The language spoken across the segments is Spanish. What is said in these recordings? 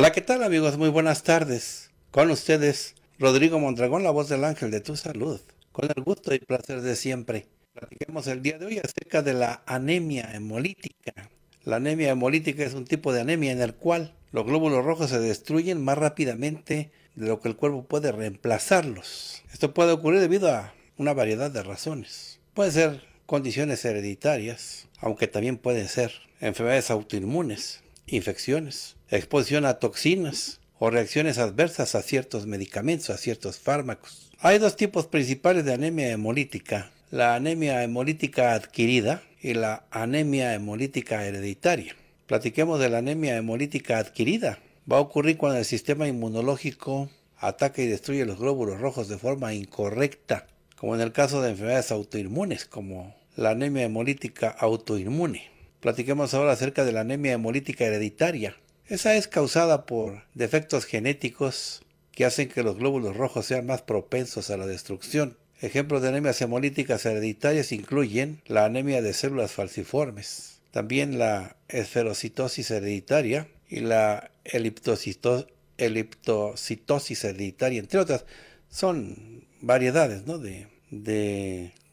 Hola, ¿qué tal amigos? Muy buenas tardes. Con ustedes, Rodrigo Mondragón, la voz del ángel de tu salud. Con el gusto y placer de siempre. Platiquemos el día de hoy acerca de la anemia hemolítica. La anemia hemolítica es un tipo de anemia en el cual los glóbulos rojos se destruyen más rápidamente de lo que el cuerpo puede reemplazarlos. Esto puede ocurrir debido a una variedad de razones. Pueden ser condiciones hereditarias, aunque también pueden ser enfermedades autoinmunes, infecciones, exposición a toxinas o reacciones adversas a ciertos medicamentos, a ciertos fármacos. Hay dos tipos principales de anemia hemolítica, la anemia hemolítica adquirida y la anemia hemolítica hereditaria. Platiquemos de la anemia hemolítica adquirida. Va a ocurrir cuando el sistema inmunológico ataca y destruye los glóbulos rojos de forma incorrecta, como en el caso de enfermedades autoinmunes, como la anemia hemolítica autoinmune. Platiquemos ahora acerca de la anemia hemolítica hereditaria. Esa es causada por defectos genéticos que hacen que los glóbulos rojos sean más propensos a la destrucción. Ejemplos de anemias hemolíticas hereditarias incluyen la anemia de células falciformes, también la esferocitosis hereditaria y la eliptocitosis hereditaria, entre otras. Son variedades ¿no? de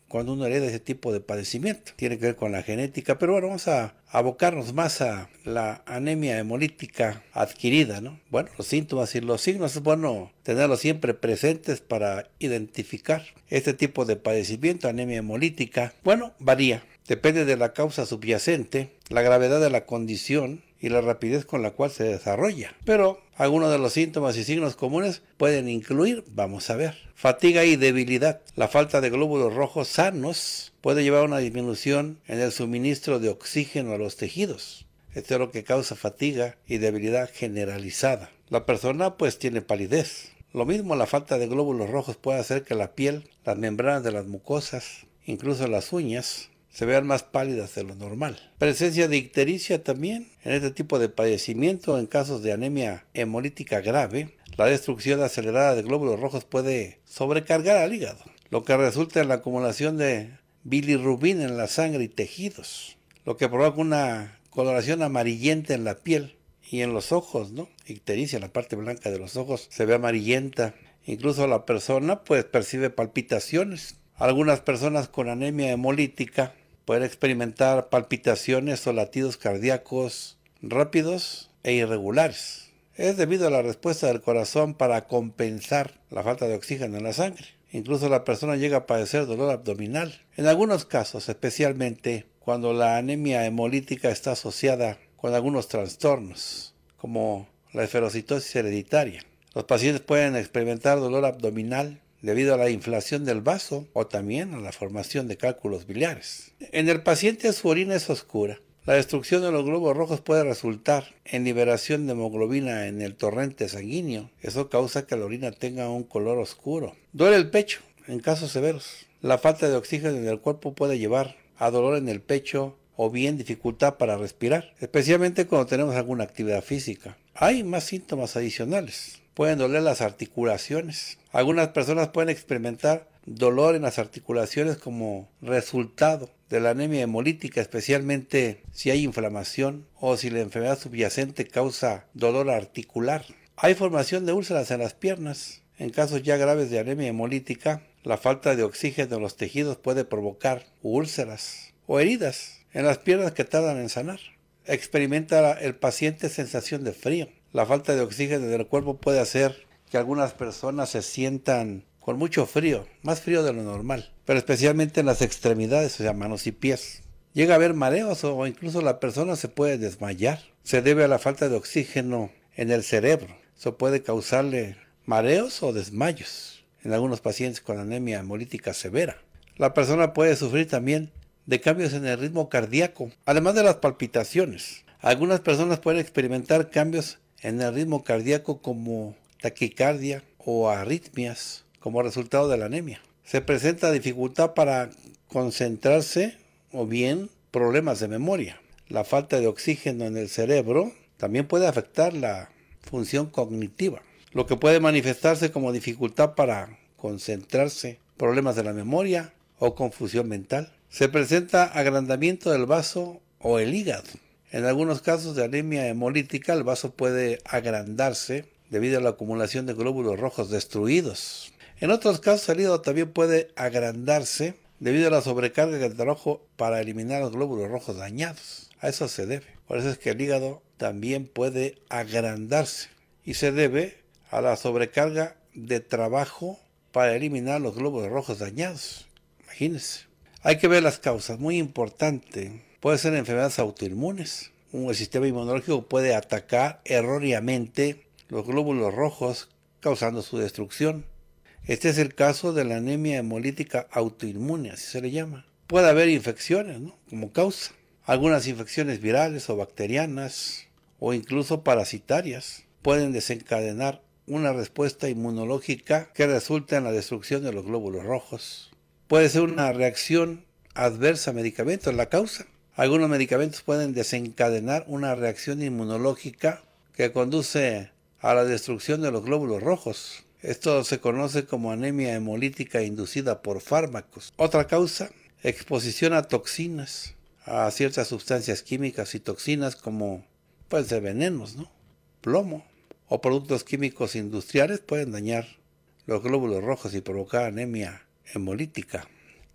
cuando uno hereda ese tipo de padecimiento. Tiene que ver con la genética, pero bueno, vamos a abocarnos más a la anemia hemolítica adquirida, ¿no? Bueno, los síntomas y los signos es bueno tenerlos siempre presentes para identificar este tipo de padecimiento, anemia hemolítica. Bueno, varía, depende de la causa subyacente, la gravedad de la condición y la rapidez con la cual se desarrolla. Pero algunos de los síntomas y signos comunes pueden incluir, vamos a ver, fatiga y debilidad. La falta de glóbulos rojos sanos puede llevar a una disminución en el suministro de oxígeno a los tejidos. Esto es lo que causa fatiga y debilidad generalizada. La persona pues tiene palidez. Lo mismo la falta de glóbulos rojos puede hacer que la piel, las membranas de las mucosas, incluso las uñas, se vean más pálidas de lo normal. Presencia de ictericia también. En este tipo de padecimiento, en casos de anemia hemolítica grave, la destrucción acelerada de glóbulos rojos puede sobrecargar al hígado, lo que resulta en la acumulación de bilirrubina en la sangre y tejidos, lo que provoca una coloración amarillenta en la piel y en los ojos, ¿no? Ictericia, en la parte blanca de los ojos, se ve amarillenta. Incluso la persona pues percibe palpitaciones. Algunas personas con anemia hemolítica poder experimentar palpitaciones o latidos cardíacos rápidos e irregulares. Es debido a la respuesta del corazón para compensar la falta de oxígeno en la sangre. Incluso la persona llega a padecer dolor abdominal. En algunos casos, especialmente cuando la anemia hemolítica está asociada con algunos trastornos, como la esferocitosis hereditaria. Los pacientes pueden experimentar dolor abdominal, debido a la inflación del vaso o también a la formación de cálculos biliares. En el paciente su orina es oscura. La destrucción de los globos rojos puede resultar en liberación de hemoglobina en el torrente sanguíneo. Eso causa que la orina tenga un color oscuro. Duele el pecho en casos severos. La falta de oxígeno en el cuerpo puede llevar a dolor en el pecho o bien dificultad para respirar, especialmente cuando tenemos alguna actividad física. Hay más síntomas adicionales pueden doler las articulaciones. Algunas personas pueden experimentar dolor en las articulaciones como resultado de la anemia hemolítica, especialmente si hay inflamación o si la enfermedad subyacente causa dolor articular. Hay formación de úlceras en las piernas. En casos ya graves de anemia hemolítica, la falta de oxígeno en los tejidos puede provocar úlceras o heridas en las piernas que tardan en sanar. Experimenta el paciente sensación de frío la falta de oxígeno en el cuerpo puede hacer que algunas personas se sientan con mucho frío, más frío de lo normal, pero especialmente en las extremidades, o sea, manos y pies. Llega a haber mareos o incluso la persona se puede desmayar. Se debe a la falta de oxígeno en el cerebro. Eso puede causarle mareos o desmayos en algunos pacientes con anemia hemolítica severa. La persona puede sufrir también de cambios en el ritmo cardíaco, además de las palpitaciones. Algunas personas pueden experimentar cambios en el ritmo cardíaco como taquicardia o arritmias como resultado de la anemia. Se presenta dificultad para concentrarse o bien problemas de memoria. La falta de oxígeno en el cerebro también puede afectar la función cognitiva, lo que puede manifestarse como dificultad para concentrarse, problemas de la memoria o confusión mental. Se presenta agrandamiento del vaso o el hígado. En algunos casos de anemia hemolítica, el vaso puede agrandarse debido a la acumulación de glóbulos rojos destruidos. En otros casos, el hígado también puede agrandarse debido a la sobrecarga del trabajo para eliminar los glóbulos rojos dañados. A eso se debe. Por eso es que el hígado también puede agrandarse y se debe a la sobrecarga de trabajo para eliminar los glóbulos rojos dañados. Imagínense. Hay que ver las causas, muy importante. Puede ser enfermedades autoinmunes. El sistema inmunológico puede atacar erróneamente los glóbulos rojos causando su destrucción. Este es el caso de la anemia hemolítica autoinmune, así se le llama. Puede haber infecciones como causa. Algunas infecciones virales o bacterianas o incluso parasitarias pueden desencadenar una respuesta inmunológica que resulta en la destrucción de los glóbulos rojos. Puede ser una reacción adversa a medicamentos la causa. Algunos medicamentos pueden desencadenar una reacción inmunológica que conduce a la destrucción de los glóbulos rojos. Esto se conoce como anemia hemolítica inducida por fármacos. Otra causa, exposición a toxinas, a ciertas sustancias químicas y toxinas como pueden ser venenos, ¿no? Plomo o productos químicos industriales pueden dañar los glóbulos rojos y provocar anemia hemolítica.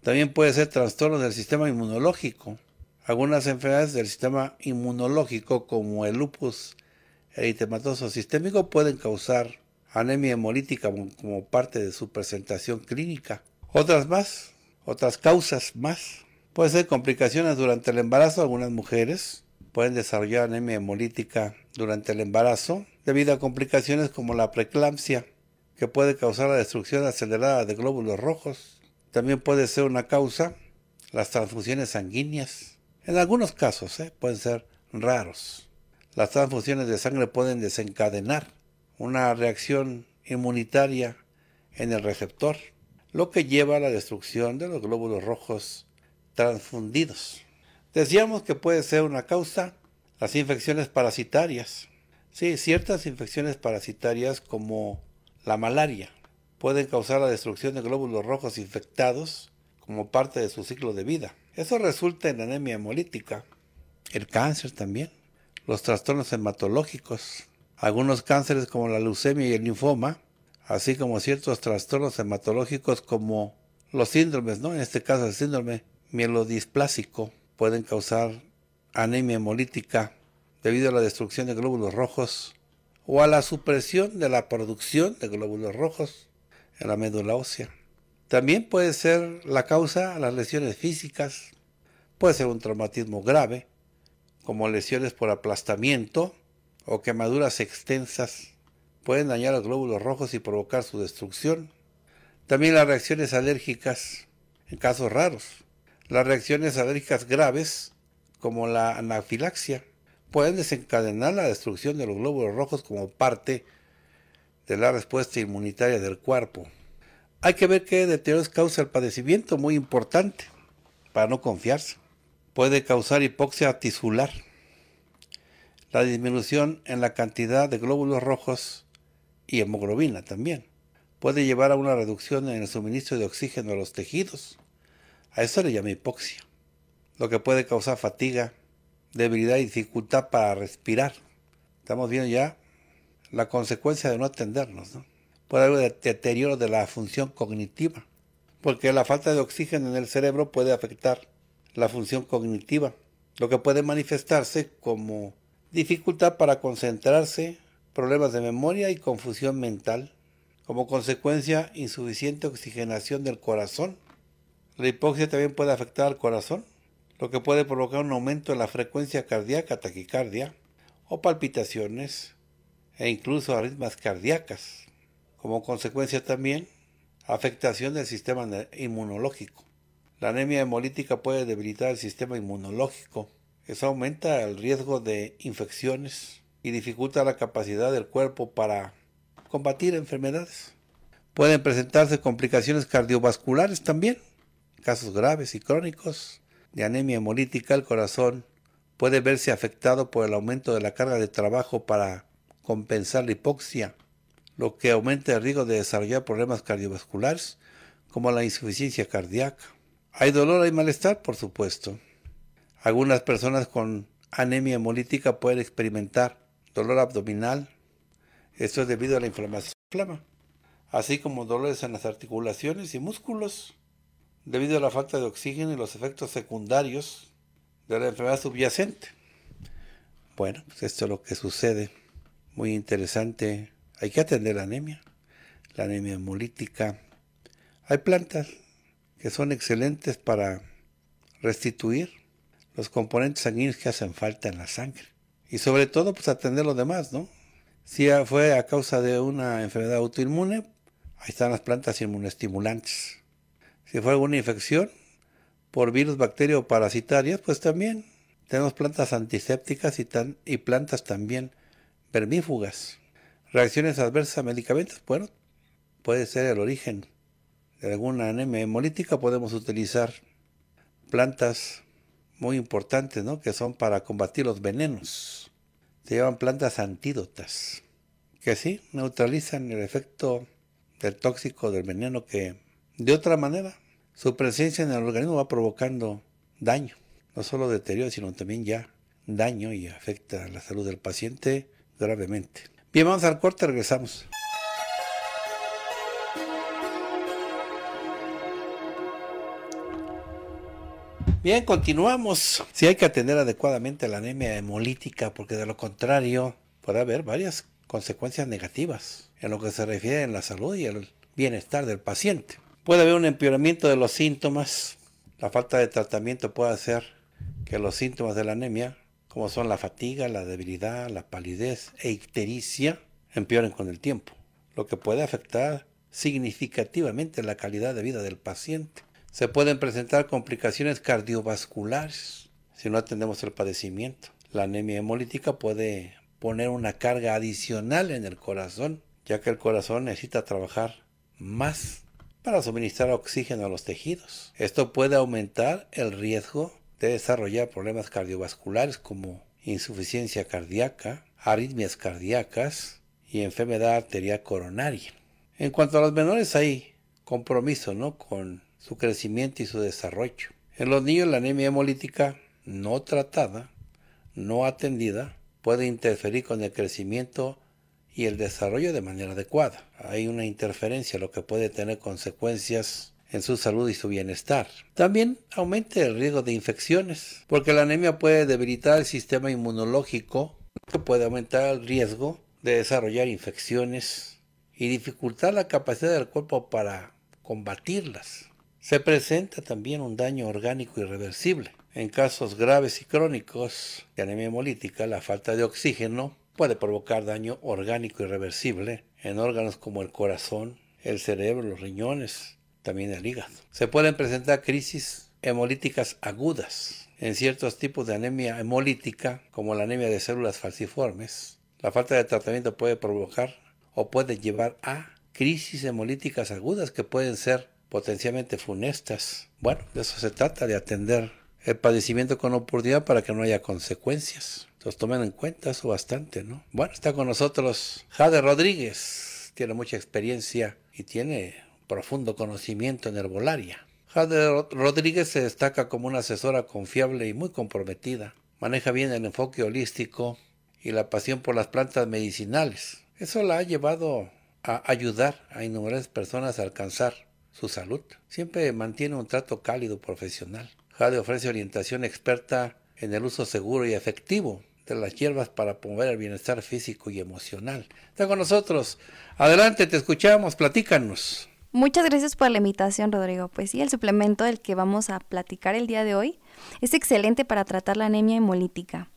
También puede ser trastorno del sistema inmunológico, algunas enfermedades del sistema inmunológico como el lupus eritematoso sistémico pueden causar anemia hemolítica como parte de su presentación clínica. Otras más, otras causas más, pueden ser complicaciones durante el embarazo. Algunas mujeres pueden desarrollar anemia hemolítica durante el embarazo debido a complicaciones como la preeclampsia, que puede causar la destrucción acelerada de glóbulos rojos. También puede ser una causa las transfusiones sanguíneas en algunos casos ¿eh? pueden ser raros. Las transfusiones de sangre pueden desencadenar una reacción inmunitaria en el receptor, lo que lleva a la destrucción de los glóbulos rojos transfundidos. Decíamos que puede ser una causa las infecciones parasitarias. Sí, ciertas infecciones parasitarias como la malaria pueden causar la destrucción de glóbulos rojos infectados como parte de su ciclo de vida. Eso resulta en anemia hemolítica, el cáncer también, los trastornos hematológicos, algunos cánceres como la leucemia y el linfoma, así como ciertos trastornos hematológicos como los síndromes, ¿no? En este caso el síndrome mielodisplásico pueden causar anemia hemolítica debido a la destrucción de glóbulos rojos o a la supresión de la producción de glóbulos rojos en la médula ósea. También puede ser la causa las lesiones físicas, puede ser un traumatismo grave, como lesiones por aplastamiento o quemaduras extensas, pueden dañar los glóbulos rojos y provocar su destrucción. También las reacciones alérgicas, en casos raros. Las reacciones alérgicas graves, como la anafilaxia, pueden desencadenar la destrucción de los glóbulos rojos como parte de la respuesta inmunitaria del cuerpo. Hay que ver qué deterioro causa el padecimiento, muy importante, para no confiarse. Puede causar hipoxia tisular, la disminución en la cantidad de glóbulos rojos y hemoglobina también. Puede llevar a una reducción en el suministro de oxígeno a los tejidos. A eso le llama hipoxia, lo que puede causar fatiga, debilidad y dificultad para respirar. Estamos viendo ya la consecuencia de no atendernos, ¿no? por algo de deterioro de la función cognitiva, porque la falta de oxígeno en el cerebro puede afectar la función cognitiva, lo que puede manifestarse como dificultad para concentrarse, problemas de memoria y confusión mental. Como consecuencia, insuficiente oxigenación del corazón. La hipoxia también puede afectar al corazón, lo que puede provocar un aumento en la frecuencia cardíaca, taquicardia o palpitaciones e incluso arritmas cardíacas. Como consecuencia también, afectación del sistema inmunológico. La anemia hemolítica puede debilitar el sistema inmunológico. Eso aumenta el riesgo de infecciones y dificulta la capacidad del cuerpo para combatir enfermedades. Pueden presentarse complicaciones cardiovasculares también, casos graves y crónicos de anemia hemolítica, el corazón puede verse afectado por el aumento de la carga de trabajo para compensar la hipoxia lo que aumenta el riesgo de desarrollar problemas cardiovasculares como la insuficiencia cardíaca. Hay dolor, y malestar, por supuesto. Algunas personas con anemia hemolítica pueden experimentar dolor abdominal. Esto es debido a la inflamación inflama, así como dolores en las articulaciones y músculos, debido a la falta de oxígeno y los efectos secundarios de la enfermedad subyacente. Bueno, pues esto es lo que sucede. Muy interesante hay que atender la anemia, la anemia hemolítica. Hay plantas que son excelentes para restituir los componentes sanguíneos que hacen falta en la sangre. Y sobre todo, pues atender lo demás, ¿no? Si fue a causa de una enfermedad autoinmune, ahí están las plantas inmunestimulantes. Si fue alguna infección por virus, bacterias, o parasitarias, pues también tenemos plantas antisépticas y, y plantas también vermífugas. Reacciones adversas a medicamentos, bueno, puede ser el origen de alguna anemia hemolítica. Podemos utilizar plantas muy importantes, ¿no? Que son para combatir los venenos. Se llaman plantas antídotas, que sí neutralizan el efecto del tóxico, del veneno, que de otra manera su presencia en el organismo va provocando daño, no solo deterioro, sino también ya daño y afecta a la salud del paciente gravemente. Bien, vamos al corte, regresamos. Bien, continuamos. Si hay que atender adecuadamente la anemia hemolítica porque de lo contrario puede haber varias consecuencias negativas en lo que se refiere a la salud y el bienestar del paciente. Puede haber un empeoramiento de los síntomas. La falta de tratamiento puede hacer que los síntomas de la anemia como son la fatiga, la debilidad, la palidez e ictericia, empeoren con el tiempo, lo que puede afectar significativamente la calidad de vida del paciente. Se pueden presentar complicaciones cardiovasculares si no atendemos el padecimiento. La anemia hemolítica puede poner una carga adicional en el corazón, ya que el corazón necesita trabajar más para suministrar oxígeno a los tejidos. Esto puede aumentar el riesgo desarrollar problemas cardiovasculares como insuficiencia cardíaca, arritmias cardíacas y enfermedad arterial coronaria. En cuanto a los menores hay compromiso ¿no? con su crecimiento y su desarrollo. En los niños la anemia hemolítica no tratada, no atendida, puede interferir con el crecimiento y el desarrollo de manera adecuada. Hay una interferencia lo que puede tener consecuencias en su salud y su bienestar. También aumenta el riesgo de infecciones, porque la anemia puede debilitar el sistema inmunológico, que puede aumentar el riesgo de desarrollar infecciones y dificultar la capacidad del cuerpo para combatirlas. Se presenta también un daño orgánico irreversible. En casos graves y crónicos de anemia hemolítica, la falta de oxígeno puede provocar daño orgánico irreversible en órganos como el corazón, el cerebro, los riñones, también el hígado. Se pueden presentar crisis hemolíticas agudas en ciertos tipos de anemia hemolítica, como la anemia de células falciformes. La falta de tratamiento puede provocar o puede llevar a crisis hemolíticas agudas que pueden ser potencialmente funestas. Bueno, de eso se trata, de atender el padecimiento con oportunidad para que no haya consecuencias. Entonces tomen en cuenta eso bastante, ¿no? Bueno, está con nosotros Jade Rodríguez, tiene mucha experiencia y tiene profundo conocimiento en herbolaria. Jade Rodríguez se destaca como una asesora confiable y muy comprometida. Maneja bien el enfoque holístico y la pasión por las plantas medicinales. Eso la ha llevado a ayudar a innumerables personas a alcanzar su salud. Siempre mantiene un trato cálido profesional. Jade ofrece orientación experta en el uso seguro y efectivo de las hierbas para promover el bienestar físico y emocional. Está con nosotros. Adelante, te escuchamos, platícanos. Muchas gracias por la invitación, Rodrigo. Pues sí, el suplemento del que vamos a platicar el día de hoy es excelente para tratar la anemia hemolítica.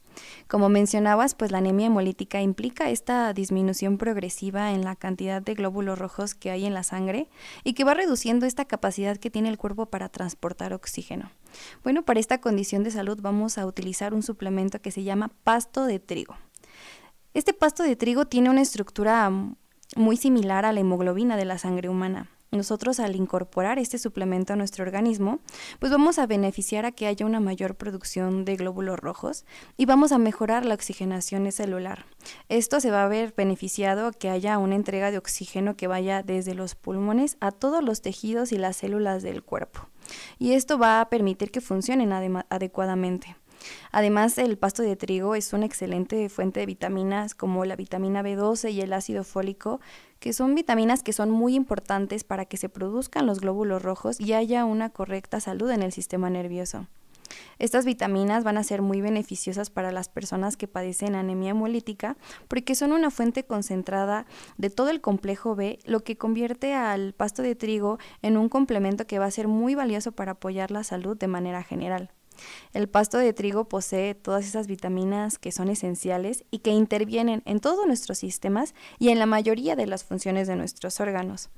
Como mencionabas, pues la anemia hemolítica implica esta disminución progresiva en la cantidad de glóbulos rojos que hay en la sangre y que va reduciendo esta capacidad que tiene el cuerpo para transportar oxígeno. Bueno, para esta condición de salud vamos a utilizar un suplemento que se llama pasto de trigo. Este pasto de trigo tiene una estructura muy similar a la hemoglobina de la sangre humana. Nosotros al incorporar este suplemento a nuestro organismo, pues vamos a beneficiar a que haya una mayor producción de glóbulos rojos y vamos a mejorar la oxigenación celular. Esto se va a ver beneficiado a que haya una entrega de oxígeno que vaya desde los pulmones a todos los tejidos y las células del cuerpo. Y esto va a permitir que funcionen adecuadamente. Además, el pasto de trigo es una excelente fuente de vitaminas como la vitamina B12 y el ácido fólico, que son vitaminas que son muy importantes para que se produzcan los glóbulos rojos y haya una correcta salud en el sistema nervioso. Estas vitaminas van a ser muy beneficiosas para las personas que padecen anemia hemolítica porque son una fuente concentrada de todo el complejo B, lo que convierte al pasto de trigo en un complemento que va a ser muy valioso para apoyar la salud de manera general. El pasto de trigo posee todas esas vitaminas que son esenciales y que intervienen en todos nuestros sistemas y en la mayoría de las funciones de nuestros órganos.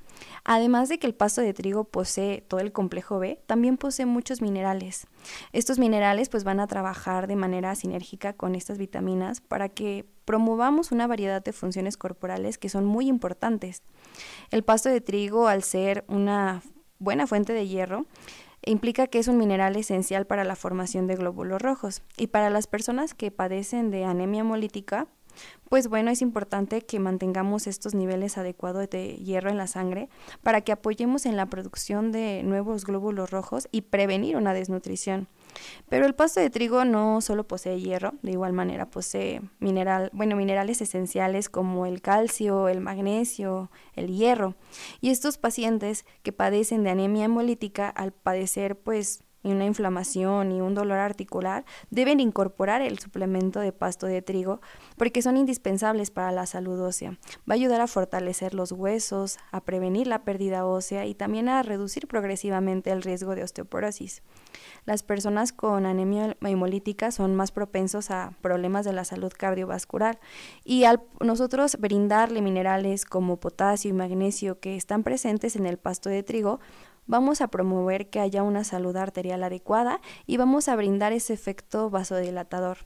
Además de que el pasto de trigo posee todo el complejo B, también posee muchos minerales. Estos minerales pues van a trabajar de manera sinérgica con estas vitaminas para que promovamos una variedad de funciones corporales que son muy importantes. El pasto de trigo, al ser una buena fuente de hierro, e implica que es un mineral esencial para la formación de glóbulos rojos. Y para las personas que padecen de anemia hemolítica, pues bueno, es importante que mantengamos estos niveles adecuados de hierro en la sangre para que apoyemos en la producción de nuevos glóbulos rojos y prevenir una desnutrición. Pero el pasto de trigo no solo posee hierro, de igual manera posee mineral, bueno, minerales esenciales como el calcio, el magnesio, el hierro. Y estos pacientes que padecen de anemia hemolítica al padecer pues una inflamación y un dolor articular, deben incorporar el suplemento de pasto de trigo porque son indispensables para la salud ósea. Va a ayudar a fortalecer los huesos, a prevenir la pérdida ósea y también a reducir progresivamente el riesgo de osteoporosis. Las personas con anemia hemolítica son más propensos a problemas de la salud cardiovascular y al nosotros brindarle minerales como potasio y magnesio que están presentes en el pasto de trigo, vamos a promover que haya una salud arterial adecuada y vamos a brindar ese efecto vasodilatador.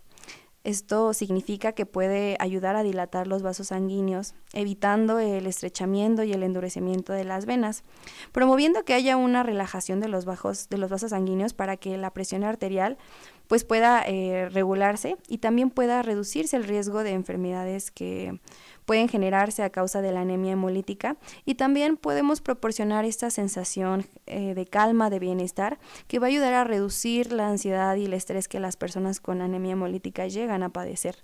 Esto significa que puede ayudar a dilatar los vasos sanguíneos, evitando el estrechamiento y el endurecimiento de las venas, promoviendo que haya una relajación de los, de los vasos sanguíneos para que la presión arterial pues pueda eh, regularse y también pueda reducirse el riesgo de enfermedades que pueden generarse a causa de la anemia hemolítica y también podemos proporcionar esta sensación eh, de calma, de bienestar, que va a ayudar a reducir la ansiedad y el estrés que las personas con anemia hemolítica llegan a padecer.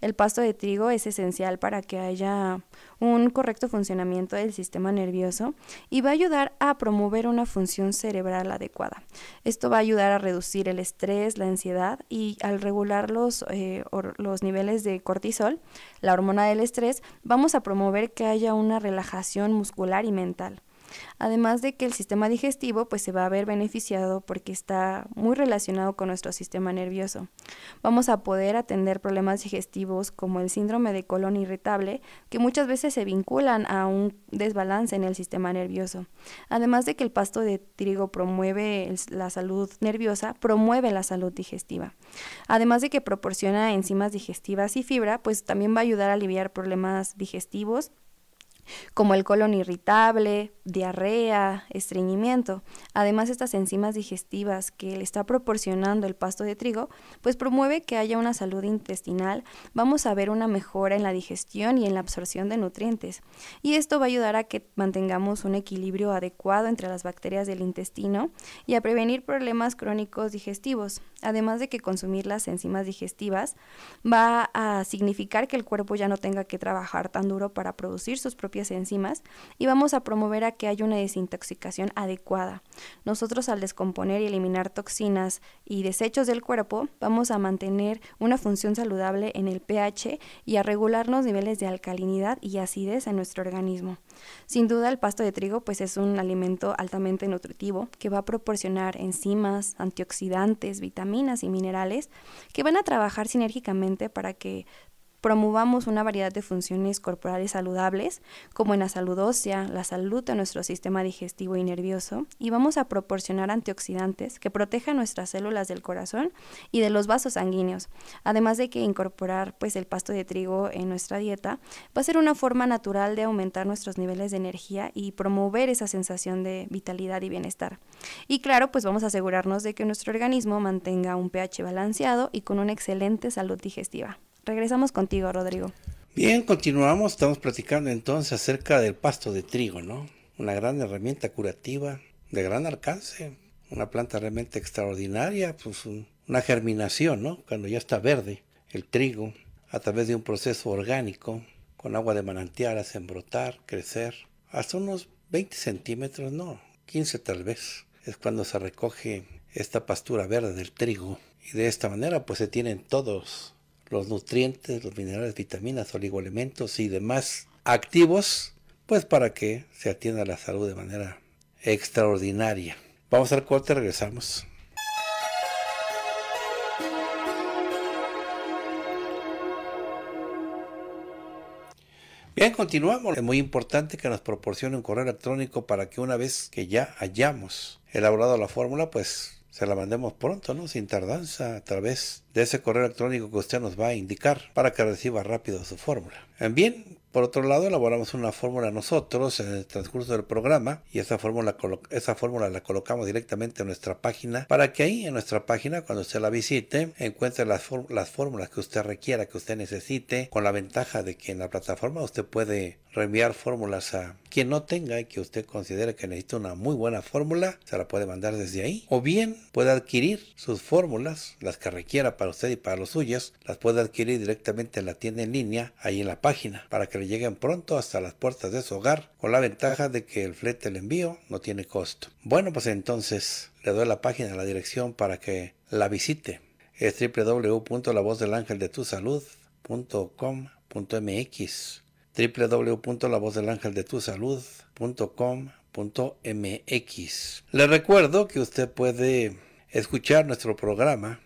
El pasto de trigo es esencial para que haya un correcto funcionamiento del sistema nervioso y va a ayudar a promover una función cerebral adecuada. Esto va a ayudar a reducir el estrés, la ansiedad y al regular los, eh, los niveles de cortisol, la hormona del estrés, vamos a promover que haya una relajación muscular y mental. Además de que el sistema digestivo pues se va a ver beneficiado porque está muy relacionado con nuestro sistema nervioso. Vamos a poder atender problemas digestivos como el síndrome de colon irritable que muchas veces se vinculan a un desbalance en el sistema nervioso. Además de que el pasto de trigo promueve la salud nerviosa, promueve la salud digestiva. Además de que proporciona enzimas digestivas y fibra, pues también va a ayudar a aliviar problemas digestivos como el colon irritable, diarrea, estreñimiento. Además, estas enzimas digestivas que le está proporcionando el pasto de trigo, pues promueve que haya una salud intestinal, vamos a ver una mejora en la digestión y en la absorción de nutrientes. Y esto va a ayudar a que mantengamos un equilibrio adecuado entre las bacterias del intestino y a prevenir problemas crónicos digestivos. Además de que consumir las enzimas digestivas va a significar que el cuerpo ya no tenga que trabajar tan duro para producir sus propios enzimas y vamos a promover a que haya una desintoxicación adecuada. Nosotros al descomponer y eliminar toxinas y desechos del cuerpo, vamos a mantener una función saludable en el pH y a regular los niveles de alcalinidad y acidez en nuestro organismo. Sin duda el pasto de trigo pues es un alimento altamente nutritivo que va a proporcionar enzimas, antioxidantes, vitaminas y minerales que van a trabajar sinérgicamente para que promovamos una variedad de funciones corporales saludables, como en la salud ósea, la salud de nuestro sistema digestivo y nervioso, y vamos a proporcionar antioxidantes que protejan nuestras células del corazón y de los vasos sanguíneos. Además de que incorporar pues el pasto de trigo en nuestra dieta va a ser una forma natural de aumentar nuestros niveles de energía y promover esa sensación de vitalidad y bienestar. Y claro, pues vamos a asegurarnos de que nuestro organismo mantenga un pH balanceado y con una excelente salud digestiva. Regresamos contigo, Rodrigo. Bien, continuamos. Estamos platicando entonces acerca del pasto de trigo, ¿no? Una gran herramienta curativa de gran alcance. Una planta realmente extraordinaria, pues una germinación, ¿no? Cuando ya está verde el trigo a través de un proceso orgánico con agua de manantial hacen brotar, crecer hasta unos 20 centímetros, no, 15 tal vez. Es cuando se recoge esta pastura verde del trigo y de esta manera pues se tienen todos los nutrientes, los minerales, vitaminas, oligoelementos y demás activos, pues para que se atienda la salud de manera extraordinaria. Vamos al corte, regresamos. Bien, continuamos. Es muy importante que nos proporcione un correo electrónico para que una vez que ya hayamos elaborado la fórmula, pues se la mandemos pronto, ¿no? Sin tardanza, a través de ese correo electrónico que usted nos va a indicar para que reciba rápido su fórmula. Bien, por otro lado, elaboramos una fórmula nosotros en el transcurso del programa y esa fórmula, esa fórmula la colocamos directamente en nuestra página para que ahí en nuestra página, cuando usted la visite, encuentre las, las fórmulas que usted requiera, que usted necesite, con la ventaja de que en la plataforma usted puede reenviar fórmulas a quien no tenga y que usted considere que necesita una muy buena fórmula, se la puede mandar desde ahí. O bien puede adquirir sus fórmulas, las que requiera para usted y para los suyos, las puede adquirir directamente en la tienda en línea, ahí en la página, para que le lleguen pronto hasta las puertas de su hogar, con la ventaja de que el flete del envío no tiene costo. Bueno, pues entonces le doy la página, la dirección para que la visite. Es www.lavozdelangeldetusalud.com.mx www.lavozdelangeldetusalud.com.mx. Le recuerdo que usted puede escuchar nuestro programa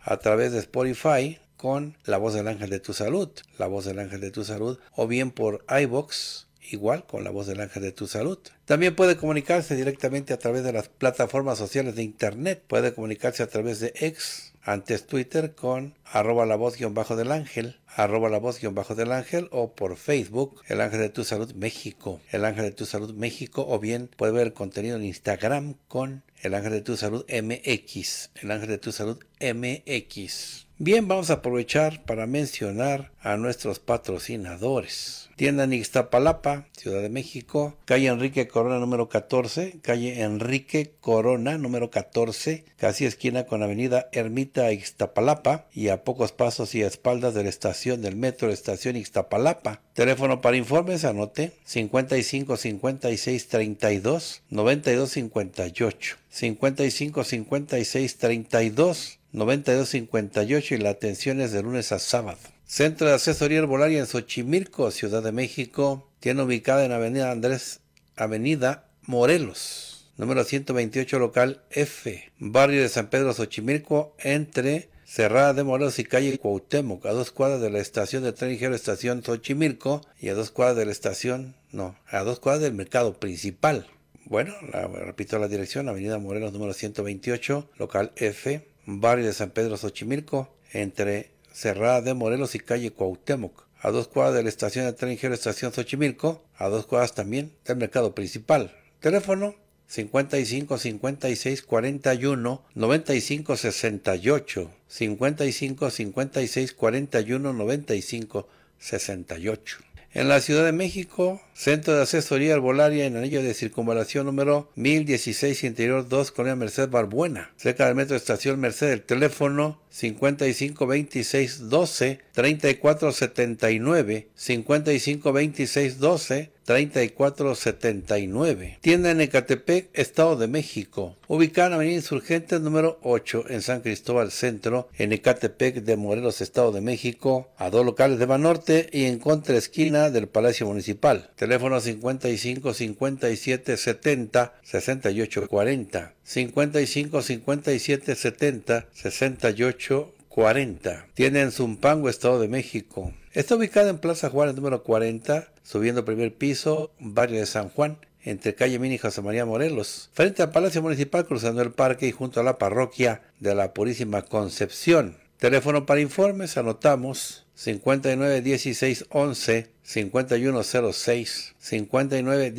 a través de Spotify con La Voz del Ángel de Tu Salud, La Voz del Ángel de Tu Salud, o bien por iBox, igual con La Voz del Ángel de Tu Salud. También puede comunicarse directamente a través de las plataformas sociales de Internet, puede comunicarse a través de X, antes Twitter con arroba la voz guión bajo del ángel, arroba la voz guión bajo del ángel o por Facebook, el ángel de tu salud México, el ángel de tu salud México o bien puede ver contenido en Instagram con el ángel de tu salud MX, el ángel de tu salud MX. Bien, vamos a aprovechar para mencionar a nuestros patrocinadores. Tienda en Ixtapalapa, Ciudad de México, calle Enrique Corona número 14, calle Enrique Corona número 14, casi esquina con avenida Ermita Ixtapalapa y a pocos pasos y a espaldas de la estación del metro Estación Ixtapalapa. Teléfono para informes, anote 55 56 32 92 58. 55 56 32 9258 y la atención es de lunes a sábado. Centro de Asesoría Herbolaria en Xochimilco, Ciudad de México. Tiene ubicada en Avenida Andrés, Avenida Morelos. Número 128, local F, barrio de San Pedro Xochimilco, entre Cerrada de Morelos y calle Cuauhtémoc, a dos cuadras de la estación de tren ligero Estación Xochimilco y a dos cuadras de la estación, no, a dos cuadras del mercado principal. Bueno, repito la dirección, Avenida Morelos número 128, local F, barrio de San Pedro Xochimilco, entre Cerrada de Morelos y calle Cuauhtémoc, a dos cuadras de la estación de tren Estación Xochimilco, a dos cuadras también del mercado principal. Teléfono 55 56 41 95 68 55 56 41 95 68 en la Ciudad de México, Centro de Asesoría Arbolaria en Anillo de Circunvalación número 1016 Interior 2, Colonia Merced Barbuena, cerca del Metro Estación Merced, el teléfono 552612 3479 552612 3479. Tienda en Ecatepec, Estado de México. Ubicada en Avenida Insurgente número 8 en San Cristóbal Centro, en Ecatepec de Morelos, Estado de México, a dos locales de Banorte y en contra esquina del Palacio Municipal. Teléfono 55 57 70 68 40. 55 57 70 68 40. Tiene en Zumpango, Estado de México. Está ubicada en Plaza Juárez número 40, subiendo primer piso, barrio de San Juan, entre calle Mini y José María Morelos, frente al Palacio Municipal, cruzando el parque y junto a la parroquia de la Purísima Concepción. Teléfono para informes, anotamos 59 16 11 5106 59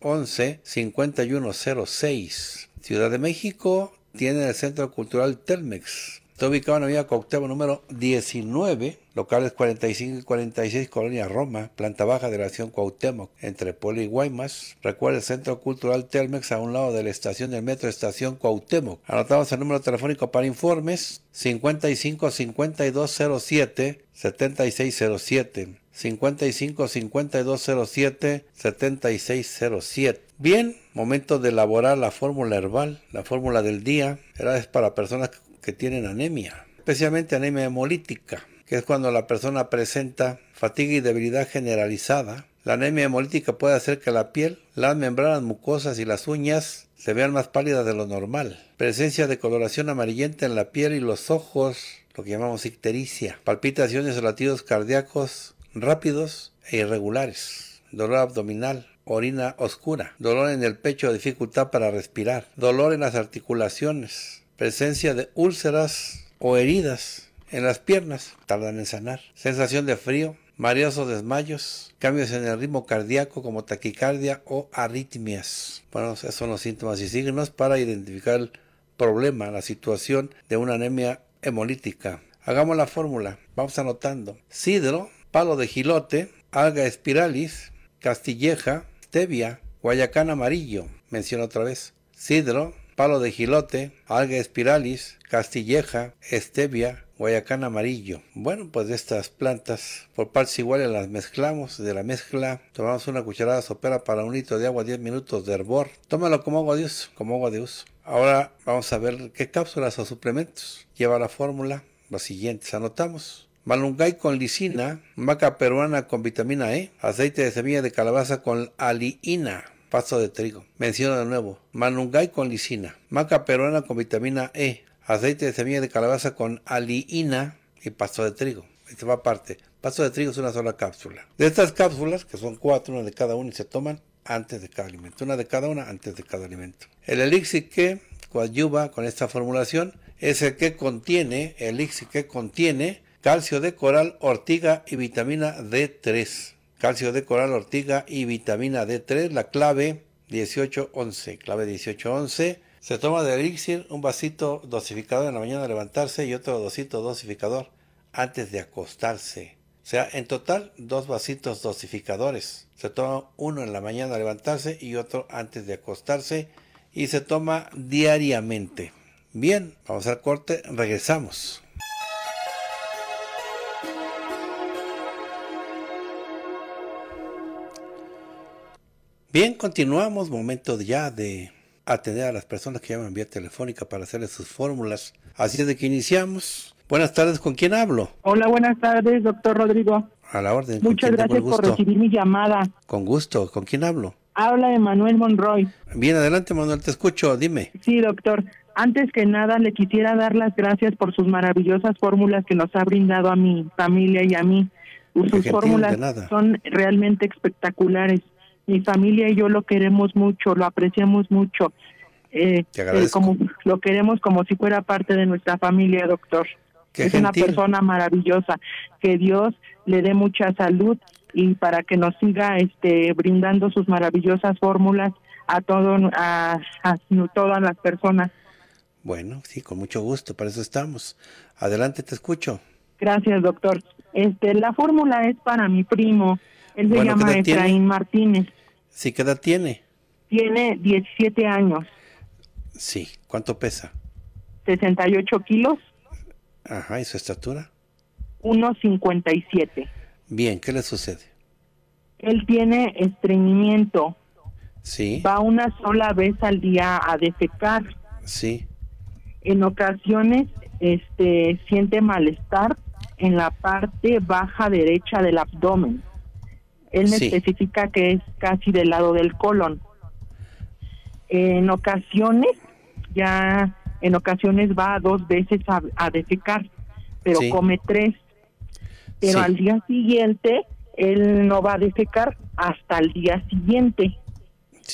11 5106 Ciudad de México tiene el Centro Cultural Telmex ubicado en la avenida Cuauhtémoc número 19, locales 45 y 46, Colonia Roma, planta baja de la acción Cuauhtémoc, entre Poli y Guaymas. Recuerda el Centro Cultural Telmex a un lado de la estación del metro Estación Cuauhtémoc. Anotamos el número telefónico para informes 55 5207 7607. 55 5207 7607. Bien, momento de elaborar la fórmula herbal, la fórmula del día. Era para personas que que tienen anemia, especialmente anemia hemolítica, que es cuando la persona presenta fatiga y debilidad generalizada. La anemia hemolítica puede hacer que la piel, las membranas mucosas y las uñas se vean más pálidas de lo normal. Presencia de coloración amarillenta en la piel y los ojos, lo que llamamos ictericia. Palpitaciones o latidos cardíacos rápidos e irregulares. Dolor abdominal, orina oscura, dolor en el pecho, dificultad para respirar, dolor en las articulaciones, presencia de úlceras o heridas en las piernas, tardan en sanar, sensación de frío, mareos o desmayos, cambios en el ritmo cardíaco como taquicardia o arritmias. Bueno, esos son los síntomas y signos para identificar el problema, la situación de una anemia hemolítica. Hagamos la fórmula, vamos anotando. Sidro, palo de gilote, alga espiralis, castilleja, tebia guayacán amarillo, menciono otra vez. Sidro, palo de gilote, alga espiralis, castilleja, stevia, guayacán amarillo. Bueno, pues de estas plantas por partes iguales las mezclamos. De la mezcla tomamos una cucharada sopera para un litro de agua, 10 minutos de hervor. Tómalo como agua de uso, como agua de Ahora vamos a ver qué cápsulas o suplementos lleva la fórmula. Los siguientes anotamos. Malungay con lisina, maca peruana con vitamina E, aceite de semilla de calabaza con aliina, pasto de trigo. Menciono de nuevo, manungay con lisina, maca peruana con vitamina E, aceite de semilla de calabaza con aliina y pasto de trigo. Esta va aparte. Pasto de trigo es una sola cápsula. De estas cápsulas, que son cuatro, una de cada una, y se toman antes de cada alimento. Una de cada una antes de cada alimento. El elixir que coadyuva con esta formulación es el que contiene, el elixir que contiene calcio de coral, ortiga y vitamina D3 calcio de coral, ortiga y vitamina D3, la clave 1811. Clave 1811. Se toma de elixir un vasito dosificador en la mañana de levantarse y otro dosito dosificador antes de acostarse. O sea, en total, dos vasitos dosificadores. Se toma uno en la mañana al levantarse y otro antes de acostarse. Y se toma diariamente. Bien, vamos al corte, regresamos. Bien, continuamos. Momento ya de atender a las personas que llaman vía telefónica para hacerles sus fórmulas. Así es de que iniciamos. Buenas tardes, ¿con quién hablo? Hola, buenas tardes, doctor Rodrigo. A la orden. Muchas gracias por recibir mi llamada. Con gusto, ¿con quién hablo? Habla de Manuel Monroy. Bien, adelante Manuel, te escucho, dime. Sí, doctor. Antes que nada, le quisiera dar las gracias por sus maravillosas fórmulas que nos ha brindado a mi familia y a mí. Sus fórmulas son realmente espectaculares mi familia y yo lo queremos mucho, lo apreciamos mucho. Eh, eh como, lo queremos como si fuera parte de nuestra familia, doctor. es una persona maravillosa. Que Dios le dé mucha salud y para que nos siga este, brindando sus maravillosas fórmulas a, todo, a, todas las personas. Bueno, sí, con mucho gusto, para eso estamos. Adelante, te escucho. Gracias, doctor. Este, la fórmula es para mi primo. Él se llama Efraín Martínez. Sí, ¿qué edad tiene? Tiene 17 años. Sí, ¿cuánto pesa? 68 kilos. Ajá, ¿y su estatura? 1,57. Bien, ¿qué le sucede? Él tiene estreñimiento. Sí. Va una sola vez al día a defecar. Sí. En ocasiones este, siente malestar en la parte baja derecha del abdomen. Él me especifica que es casi del lado del colon. En ocasiones, ya en ocasiones va dos veces a, defecar, pero come tres. Pero al día siguiente, él no va a defecar hasta el día siguiente.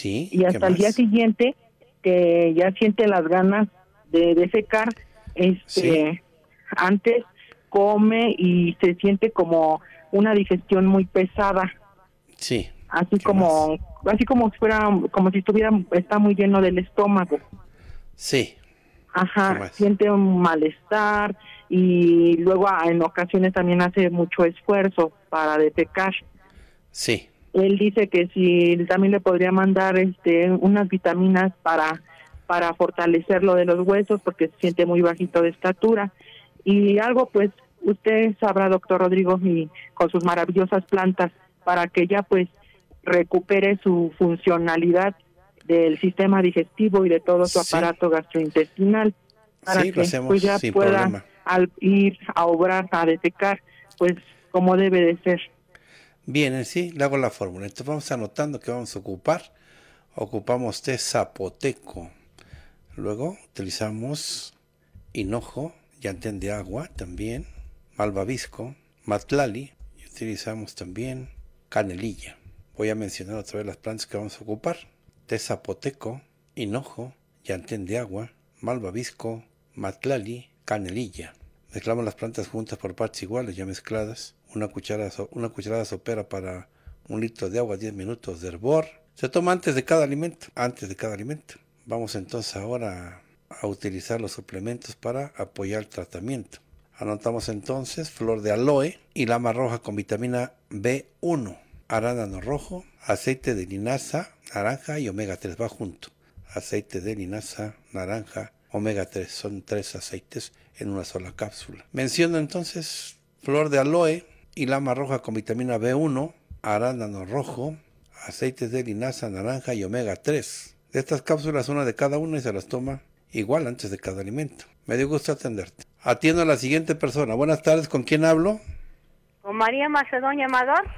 Y hasta el día siguiente, que ya siente las ganas de defecar, este, antes come y se siente como una digestión muy pesada. Sí. Así como, así como si fuera, como si estuviera, está muy lleno del estómago. Sí. Ajá, siente un malestar y luego en ocasiones también hace mucho esfuerzo para detectar. Sí. Él dice que si también le podría mandar este unas vitaminas para para fortalecer lo de los huesos porque se siente muy bajito de estatura y algo pues usted sabrá doctor Rodrigo y con sus maravillosas plantas para que ya pues recupere su funcionalidad del sistema digestivo y de todo su aparato gastrointestinal para que pues, ya pueda al ir a obrar a detectar pues como debe de ser bien sí le hago la fórmula entonces vamos anotando que vamos a ocupar ocupamos té zapoteco luego utilizamos hinojo llantén de agua también malvavisco matlali y utilizamos también canelilla. Voy a mencionar otra vez las plantas que vamos a ocupar. Té zapoteco, hinojo, llantén de agua, malvavisco, matlali, canelilla. Mezclamos las plantas juntas por partes iguales, ya mezcladas. Una cucharada, una cucharada sopera para un litro de agua, 10 minutos de hervor. Se toma antes de cada alimento, antes de cada alimento. Vamos entonces ahora a utilizar los suplementos para apoyar el tratamiento. Anotamos entonces flor de aloe y lama roja con vitamina B1, arándano rojo, aceite de linaza, naranja y omega 3 va junto. Aceite de linaza, naranja, omega 3 son tres aceites en una sola cápsula. Menciono entonces flor de aloe y lama roja con vitamina B1, arándano rojo, aceite de linaza, naranja y omega 3. De estas cápsulas, una de cada una y se las toma igual antes de cada alimento. Me dio gusto atenderte. Atiendo a la siguiente persona. Buenas tardes, ¿con quién hablo? Con María Macedonia Amador.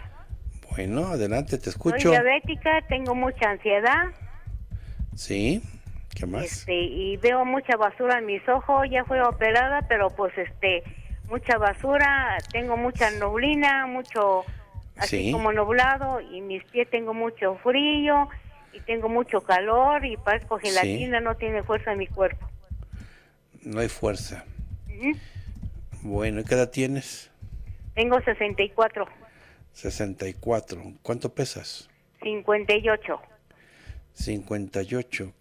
Bueno, adelante, te escucho. Soy diabética, tengo mucha ansiedad. Sí, ¿qué más? Este, y veo mucha basura en mis ojos, ya fue operada, pero pues este, mucha basura, tengo mucha nublina, mucho así como nublado y mis pies tengo mucho frío y tengo mucho calor y parezco la sí. no tiene fuerza en mi cuerpo. No hay fuerza. Bueno, ¿qué edad tienes? Tengo 64. 64. ¿Cuánto pesas? 58. 58.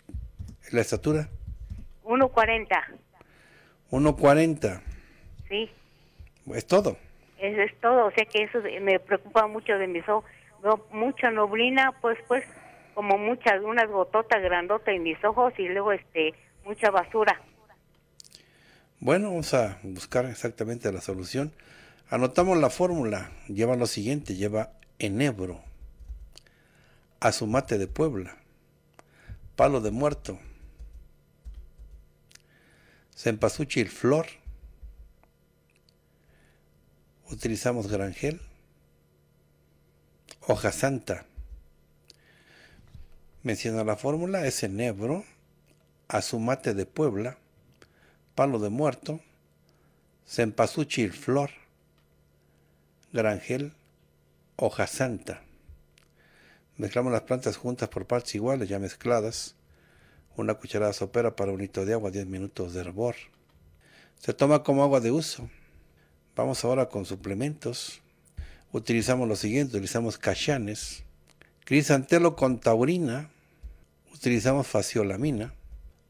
¿La estatura? 1.40. 1.40. Sí. Es todo. es todo, o sea que eso me preocupa mucho de mis ojos. mucha noblina, pues, pues, como muchas, unas gototas grandotas en mis ojos y luego, este, mucha basura. Bueno, vamos a buscar exactamente la solución. Anotamos la fórmula. Lleva lo siguiente. Lleva enebro. Azumate de Puebla. Palo de muerto. Cempasúchil flor. Utilizamos granjel. Hoja santa. Menciona la fórmula. Es enebro. Azumate de Puebla Palo de Muerto, Cempasúchil Flor, Grangel, Hoja Santa. Mezclamos las plantas juntas por partes iguales, ya mezcladas. Una cucharada sopera para un hito de agua, 10 minutos de hervor. Se toma como agua de uso. Vamos ahora con suplementos. Utilizamos lo siguiente, utilizamos cachanes, crisantelo con taurina, utilizamos fasciolamina,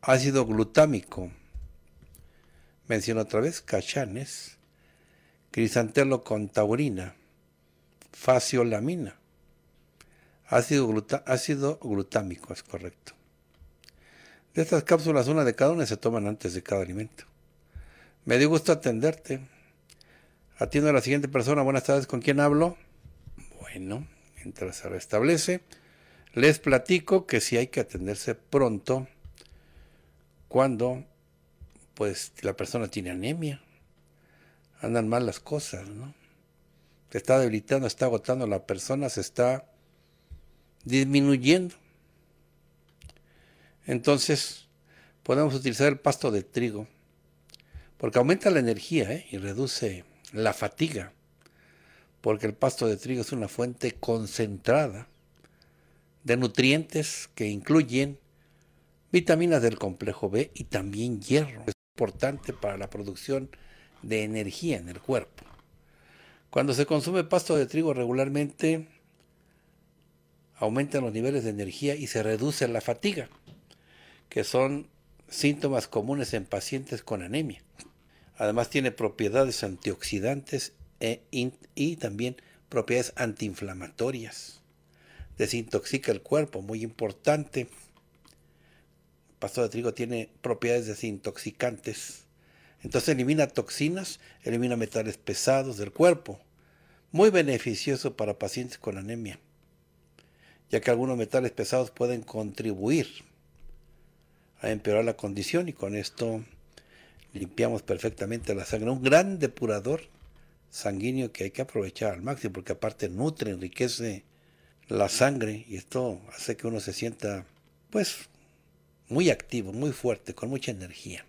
ácido glutámico, menciono otra vez, cachanes, crisantelo con taurina, faciolamina, ácido, ácido glutámico, es correcto. De estas cápsulas, una de cada una se toman antes de cada alimento. Me dio gusto atenderte. Atiendo a la siguiente persona. Buenas tardes, ¿con quién hablo? Bueno, mientras se restablece, les platico que si hay que atenderse pronto cuando pues la persona tiene anemia, andan mal las cosas, ¿no? Se está debilitando, está agotando la persona, se está disminuyendo. Entonces, podemos utilizar el pasto de trigo, porque aumenta la energía ¿eh? y reduce la fatiga, porque el pasto de trigo es una fuente concentrada de nutrientes que incluyen vitaminas del complejo B y también hierro importante para la producción de energía en el cuerpo. Cuando se consume pasto de trigo regularmente, aumentan los niveles de energía y se reduce la fatiga, que son síntomas comunes en pacientes con anemia. Además tiene propiedades antioxidantes e y también propiedades antiinflamatorias. Desintoxica el cuerpo, muy importante pasto de trigo tiene propiedades desintoxicantes. Entonces elimina toxinas, elimina metales pesados del cuerpo. Muy beneficioso para pacientes con anemia, ya que algunos metales pesados pueden contribuir a empeorar la condición y con esto limpiamos perfectamente la sangre. Un gran depurador sanguíneo que hay que aprovechar al máximo porque aparte nutre, enriquece la sangre y esto hace que uno se sienta pues muy activo, muy fuerte, con mucha energía.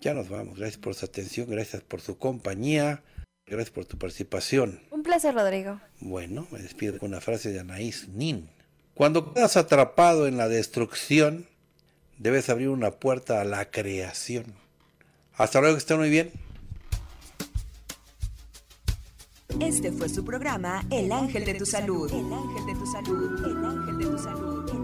Ya nos vamos. Gracias por su atención, gracias por su compañía, gracias por tu participación. Un placer, Rodrigo. Bueno, me despido con una frase de Anaís Nin. Cuando quedas atrapado en la destrucción, debes abrir una puerta a la creación. Hasta luego, que estén muy bien. Este fue su programa El Ángel de tu Salud. El Ángel de tu Salud. El Ángel de tu Salud.